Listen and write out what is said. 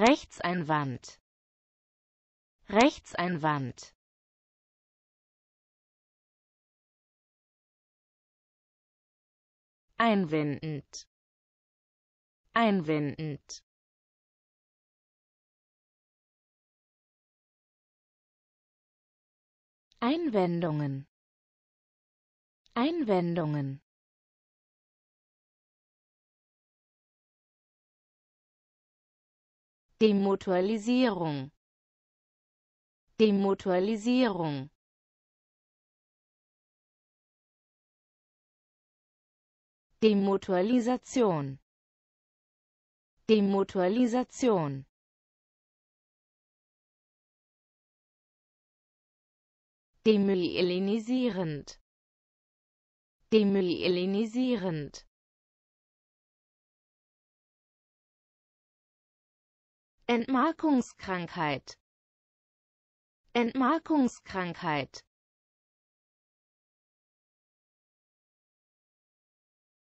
Rechtseinwand Rechtseinwand Einwendend Einwendend Einwendungen Einwendungen Demutualisierung Demutualisierung Demutualisation Demutualisation Demyelinierend Demyelinierend Entmarkungskrankheit Entmarkungskrankheit